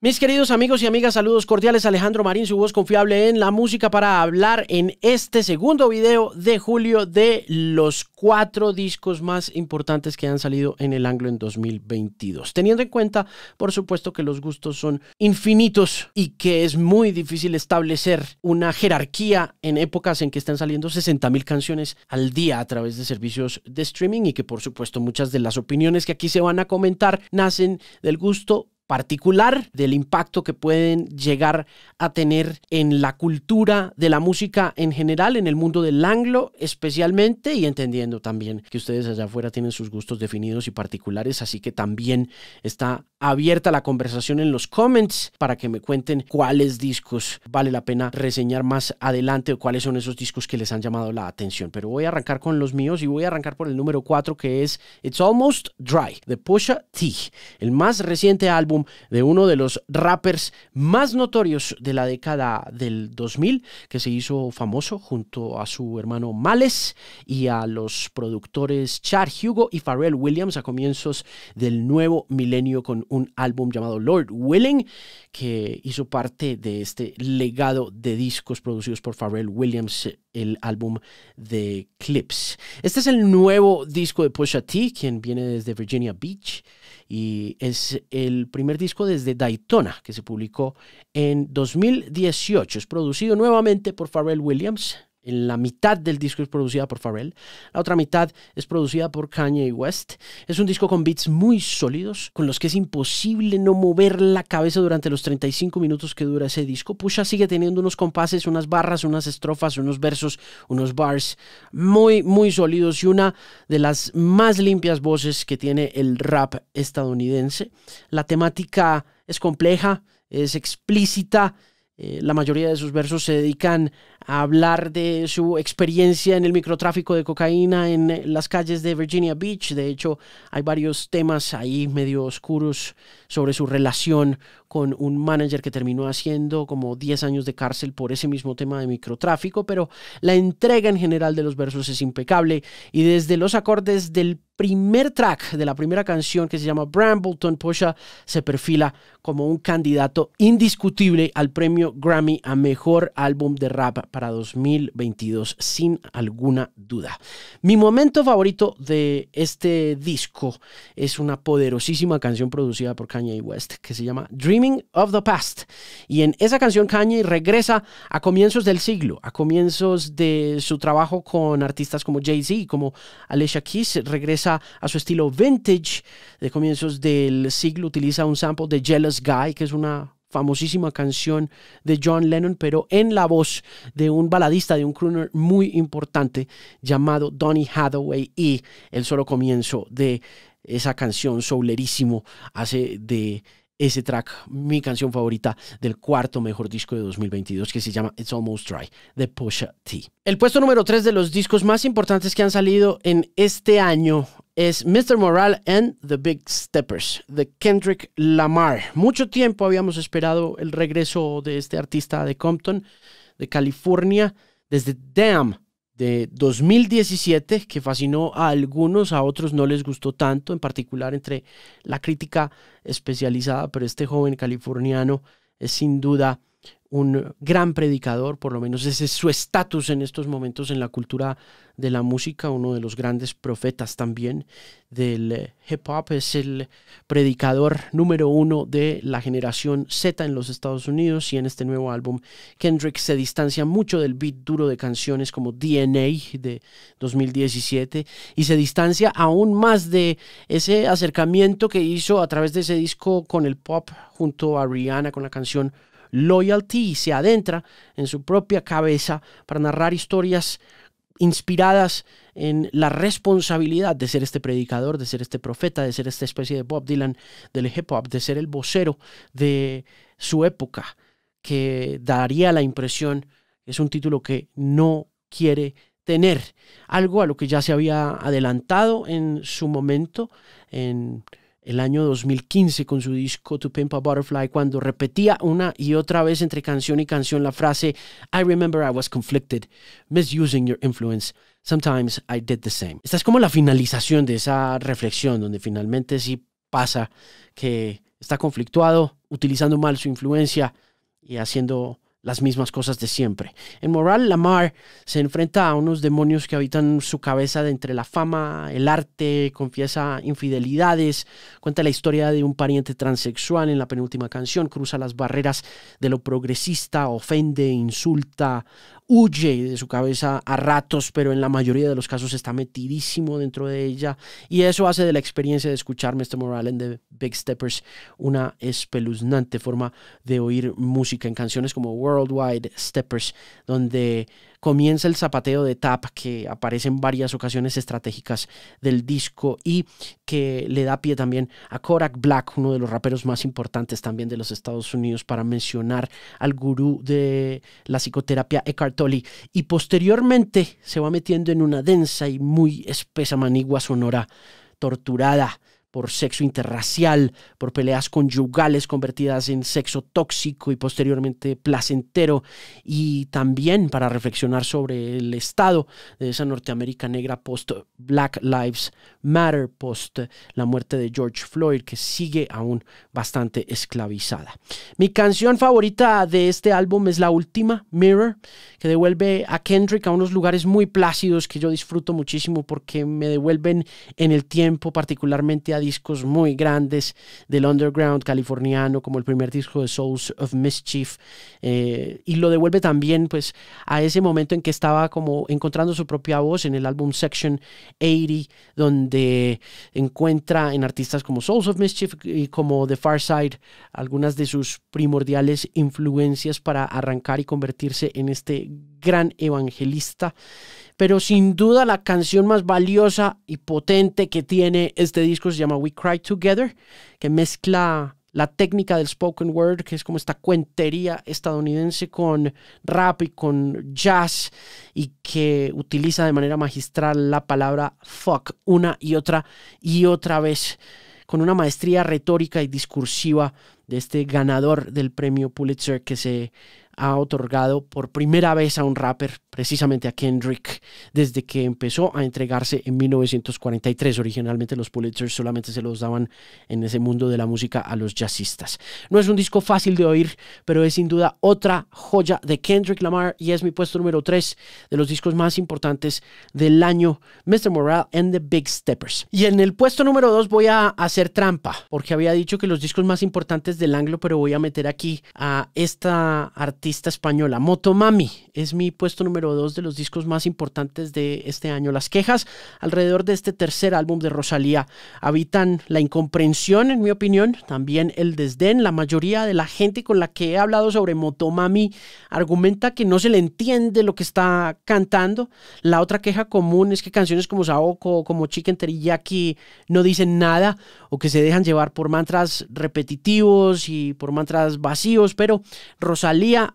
Mis queridos amigos y amigas, saludos cordiales. Alejandro Marín, su voz confiable en la música para hablar en este segundo video de julio de los cuatro discos más importantes que han salido en el Anglo en 2022. Teniendo en cuenta, por supuesto, que los gustos son infinitos y que es muy difícil establecer una jerarquía en épocas en que están saliendo 60.000 mil canciones al día a través de servicios de streaming y que, por supuesto, muchas de las opiniones que aquí se van a comentar nacen del gusto particular del impacto que pueden llegar a tener en la cultura de la música en general, en el mundo del anglo especialmente, y entendiendo también que ustedes allá afuera tienen sus gustos definidos y particulares, así que también está abierta la conversación en los comments para que me cuenten cuáles discos vale la pena reseñar más adelante o cuáles son esos discos que les han llamado la atención. Pero voy a arrancar con los míos y voy a arrancar por el número 4 que es It's Almost Dry de Pusha T, el más reciente álbum de uno de los rappers más notorios de la década del 2000 que se hizo famoso junto a su hermano Males y a los productores Char Hugo y Pharrell Williams a comienzos del nuevo milenio con un álbum llamado Lord Willing, que hizo parte de este legado de discos producidos por Pharrell Williams, el álbum de Clips. Este es el nuevo disco de Pusha T, quien viene desde Virginia Beach y es el primer disco desde Daytona que se publicó en 2018. Es producido nuevamente por Pharrell Williams, la mitad del disco es producida por Pharrell, la otra mitad es producida por Kanye West. Es un disco con beats muy sólidos, con los que es imposible no mover la cabeza durante los 35 minutos que dura ese disco. Pusha sigue teniendo unos compases, unas barras, unas estrofas, unos versos, unos bars muy, muy sólidos y una de las más limpias voces que tiene el rap estadounidense. La temática es compleja, es explícita eh, la mayoría de sus versos se dedican a hablar de su experiencia en el microtráfico de cocaína en las calles de Virginia Beach. De hecho, hay varios temas ahí medio oscuros sobre su relación con un manager que terminó haciendo como 10 años de cárcel por ese mismo tema de microtráfico, pero la entrega en general de los versos es impecable y desde los acordes del primer track de la primera canción que se llama Brambleton, Posha se perfila como un candidato indiscutible al premio Grammy a Mejor Álbum de Rap para 2022, sin alguna duda. Mi momento favorito de este disco es una poderosísima canción producida por Kanye West que se llama Dreaming of the Past. Y en esa canción Kanye regresa a comienzos del siglo, a comienzos de su trabajo con artistas como Jay-Z, como Alicia Keys, regresa a su estilo vintage de comienzos del siglo, utiliza un sample de Jealous Guy, que es una famosísima canción de John Lennon, pero en la voz de un baladista, de un crooner muy importante llamado Donny Hathaway y el solo comienzo de esa canción soulerísimo hace de ese track mi canción favorita del cuarto mejor disco de 2022 que se llama It's Almost Dry de Pusha T. El puesto número tres de los discos más importantes que han salido en este año es Mr. Moral and the Big Steppers de Kendrick Lamar. Mucho tiempo habíamos esperado el regreso de este artista de Compton, de California, desde Damn de 2017, que fascinó a algunos, a otros no les gustó tanto, en particular entre la crítica especializada, pero este joven californiano es sin duda un gran predicador, por lo menos ese es su estatus en estos momentos en la cultura de la música, uno de los grandes profetas también del eh, hip hop, es el predicador número uno de la generación Z en los Estados Unidos y en este nuevo álbum Kendrick se distancia mucho del beat duro de canciones como DNA de 2017 y se distancia aún más de ese acercamiento que hizo a través de ese disco con el pop junto a Rihanna con la canción Loyalty y se adentra en su propia cabeza para narrar historias inspiradas en la responsabilidad de ser este predicador, de ser este profeta, de ser esta especie de Bob Dylan del hip hop, de ser el vocero de su época, que daría la impresión, es un título que no quiere tener, algo a lo que ya se había adelantado en su momento, en el año 2015 con su disco To Pimp a Butterfly, cuando repetía una y otra vez entre canción y canción la frase I remember I was conflicted, misusing your influence. Sometimes I did the same. Esta es como la finalización de esa reflexión, donde finalmente sí pasa que está conflictuado, utilizando mal su influencia y haciendo las mismas cosas de siempre. En Moral, Lamar se enfrenta a unos demonios que habitan su cabeza de entre la fama, el arte, confiesa infidelidades, cuenta la historia de un pariente transexual en la penúltima canción, cruza las barreras de lo progresista, ofende, insulta, huye de su cabeza a ratos, pero en la mayoría de los casos está metidísimo dentro de ella. Y eso hace de la experiencia de escuchar Mr. en de Big Steppers una espeluznante forma de oír música en canciones como Worldwide Steppers, donde comienza el zapateo de Tap, que aparece en varias ocasiones estratégicas del disco y que le da pie también a Korak Black, uno de los raperos más importantes también de los Estados Unidos, para mencionar al gurú de la psicoterapia Eckhart Tolle. Y posteriormente se va metiendo en una densa y muy espesa manigua sonora torturada por sexo interracial, por peleas conyugales convertidas en sexo tóxico y posteriormente placentero, y también para reflexionar sobre el estado de esa Norteamérica negra post Black Lives Matter, post la muerte de George Floyd, que sigue aún bastante esclavizada. Mi canción favorita de este álbum es la última, Mirror, que devuelve a Kendrick a unos lugares muy plácidos que yo disfruto muchísimo porque me devuelven en el tiempo, particularmente a discos muy grandes del underground californiano, como el primer disco de Souls of Mischief, eh, y lo devuelve también pues, a ese momento en que estaba como encontrando su propia voz en el álbum Section 80, donde encuentra en artistas como Souls of Mischief y como The Far algunas de sus primordiales influencias para arrancar y convertirse en este gran evangelista, pero sin duda la canción más valiosa y potente que tiene este disco se llama We Cry Together, que mezcla la técnica del spoken word, que es como esta cuentería estadounidense con rap y con jazz, y que utiliza de manera magistral la palabra fuck una y otra y otra vez, con una maestría retórica y discursiva de este ganador del premio Pulitzer que se ha otorgado por primera vez a un rapper, precisamente a Kendrick, desde que empezó a entregarse en 1943. Originalmente los Pulitzer solamente se los daban en ese mundo de la música a los jazzistas. No es un disco fácil de oír, pero es sin duda otra joya de Kendrick Lamar y es mi puesto número 3 de los discos más importantes del año, Mr. Morale and the Big Steppers. Y en el puesto número 2 voy a hacer trampa, porque había dicho que los discos más importantes del anglo, pero voy a meter aquí a esta artista española. Motomami es mi puesto número dos de los discos más importantes de este año. Las quejas alrededor de este tercer álbum de Rosalía habitan la incomprensión, en mi opinión, también el desdén. La mayoría de la gente con la que he hablado sobre Motomami argumenta que no se le entiende lo que está cantando. La otra queja común es que canciones como Saoko, como Chicken Teriyaki no dicen nada o que se dejan llevar por mantras repetitivos y por mantras vacíos, pero Rosalía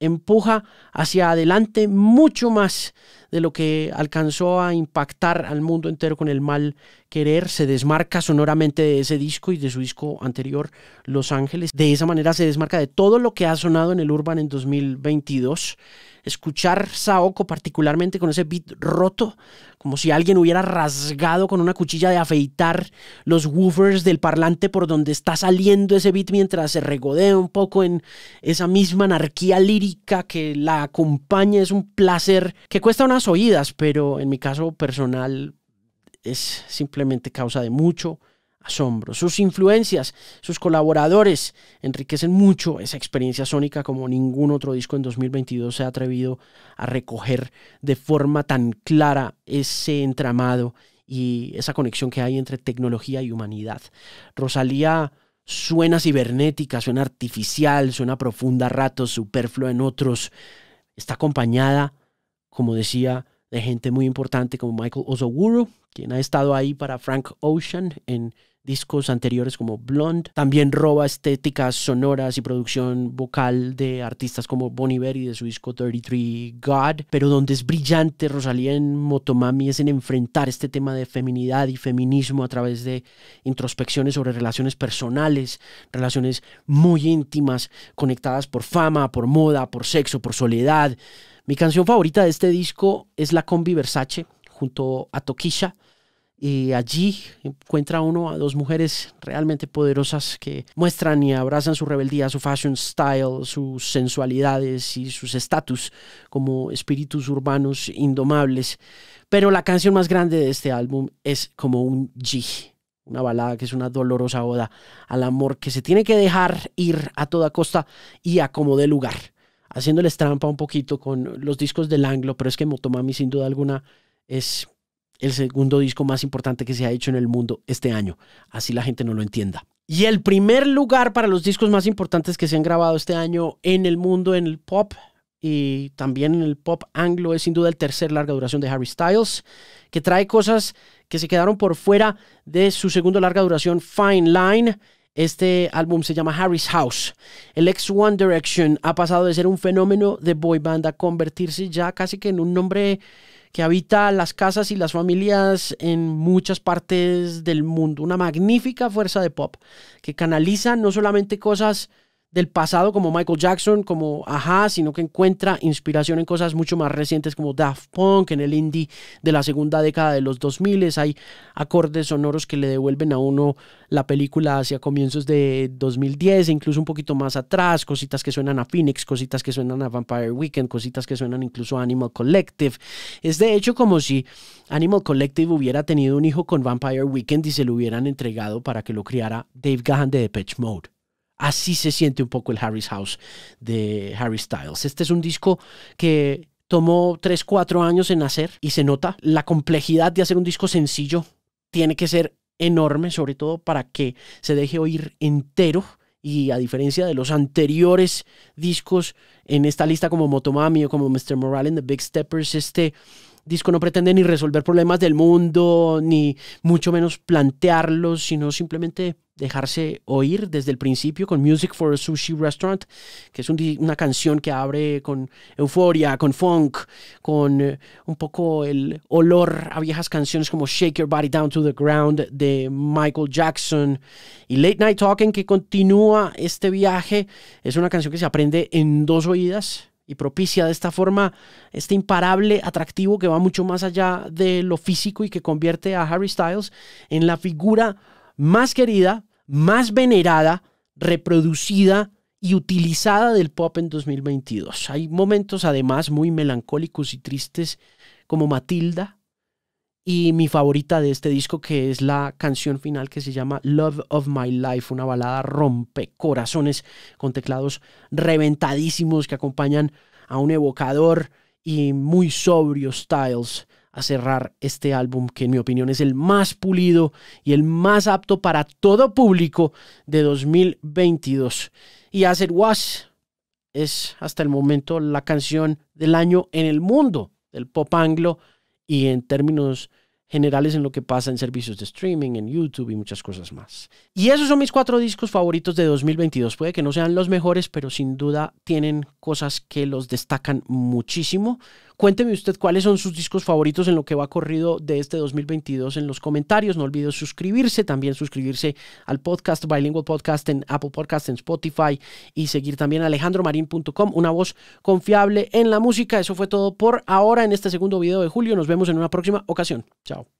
empuja hacia adelante mucho más de lo que alcanzó a impactar al mundo entero con el mal querer. Se desmarca sonoramente de ese disco y de su disco anterior, Los Ángeles. De esa manera se desmarca de todo lo que ha sonado en el Urban en 2022. Escuchar Saoko particularmente con ese beat roto, como si alguien hubiera rasgado con una cuchilla de afeitar los woofers del parlante por donde está saliendo ese beat mientras se regodea un poco en esa misma anarquía lírica que la acompañe es un placer que cuesta unas oídas, pero en mi caso personal es simplemente causa de mucho asombro. Sus influencias, sus colaboradores enriquecen mucho esa experiencia sónica como ningún otro disco en 2022 se ha atrevido a recoger de forma tan clara ese entramado y esa conexión que hay entre tecnología y humanidad. Rosalía Suena cibernética, suena artificial, suena profunda a ratos, superflua en otros. Está acompañada, como decía, de gente muy importante como Michael Ozoguru, quien ha estado ahí para Frank Ocean en discos anteriores como Blonde. También roba estéticas sonoras y producción vocal de artistas como Bonnie Berry y de su disco 33 God, pero donde es brillante Rosalía en Motomami es en enfrentar este tema de feminidad y feminismo a través de introspecciones sobre relaciones personales, relaciones muy íntimas, conectadas por fama, por moda, por sexo, por soledad. Mi canción favorita de este disco es la combi Versace junto a Tokisha, y allí encuentra uno a dos mujeres realmente poderosas que muestran y abrazan su rebeldía, su fashion style, sus sensualidades y sus estatus como espíritus urbanos indomables. Pero la canción más grande de este álbum es como un G, una balada que es una dolorosa oda al amor que se tiene que dejar ir a toda costa y a como de lugar, haciéndoles trampa un poquito con los discos del anglo, pero es que Motomami sin duda alguna es el segundo disco más importante que se ha hecho en el mundo este año. Así la gente no lo entienda. Y el primer lugar para los discos más importantes que se han grabado este año en el mundo, en el pop y también en el pop anglo, es sin duda el tercer larga duración de Harry Styles, que trae cosas que se quedaron por fuera de su segundo larga duración, Fine Line. Este álbum se llama Harry's House. El ex One Direction ha pasado de ser un fenómeno de boy band a convertirse ya casi que en un nombre que habita las casas y las familias en muchas partes del mundo. Una magnífica fuerza de pop que canaliza no solamente cosas del pasado como Michael Jackson, como Ajá, sino que encuentra inspiración en cosas mucho más recientes como Daft Punk, en el indie de la segunda década de los 2000. Hay acordes sonoros que le devuelven a uno la película hacia comienzos de 2010, e incluso un poquito más atrás, cositas que suenan a Phoenix, cositas que suenan a Vampire Weekend, cositas que suenan incluso a Animal Collective. Es de hecho como si Animal Collective hubiera tenido un hijo con Vampire Weekend y se lo hubieran entregado para que lo criara Dave Gahan de Depeche Mode. Así se siente un poco el Harry's House de Harry Styles. Este es un disco que tomó 3, 4 años en hacer y se nota la complejidad de hacer un disco sencillo. Tiene que ser enorme, sobre todo para que se deje oír entero. Y a diferencia de los anteriores discos en esta lista como Motomami o como Mr. Morale en the Big Steppers, este disco no pretende ni resolver problemas del mundo, ni mucho menos plantearlos, sino simplemente dejarse oír desde el principio con Music for a Sushi Restaurant, que es una canción que abre con euforia, con funk, con eh, un poco el olor a viejas canciones como Shake Your Body Down to the Ground de Michael Jackson y Late Night Talking que continúa este viaje. Es una canción que se aprende en dos oídas y propicia de esta forma este imparable atractivo que va mucho más allá de lo físico y que convierte a Harry Styles en la figura más querida, más venerada, reproducida y utilizada del pop en 2022. Hay momentos además muy melancólicos y tristes como Matilda, y mi favorita de este disco que es la canción final que se llama Love of My Life, una balada rompe corazones con teclados reventadísimos que acompañan a un evocador y muy sobrio Styles a cerrar este álbum que en mi opinión es el más pulido y el más apto para todo público de 2022. Y As It Was es hasta el momento la canción del año en el mundo del pop anglo y en términos generales en lo que pasa en servicios de streaming, en YouTube y muchas cosas más. Y esos son mis cuatro discos favoritos de 2022. Puede que no sean los mejores, pero sin duda tienen cosas que los destacan muchísimo. Cuénteme usted cuáles son sus discos favoritos en lo que va corrido de este 2022 en los comentarios. No olvide suscribirse, también suscribirse al podcast Bilingual Podcast en Apple Podcast, en Spotify y seguir también alejandromarín.com, una voz confiable en la música. Eso fue todo por ahora en este segundo video de julio. Nos vemos en una próxima ocasión. Chao.